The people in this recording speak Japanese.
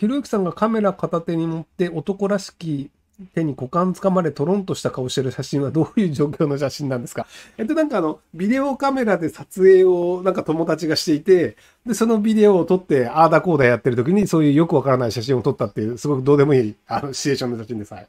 ひろゆきさんがカメラ片手に持って男らしき手に股間つかまれトロンとした顔してる写真はどういう状況の写真なんですかえっとなんかあの、ビデオカメラで撮影をなんか友達がしていて、で、そのビデオを撮ってああだこうだやってる時にそういうよくわからない写真を撮ったっていう、すごくどうでもいいあのシチュエーションの写真です。はい。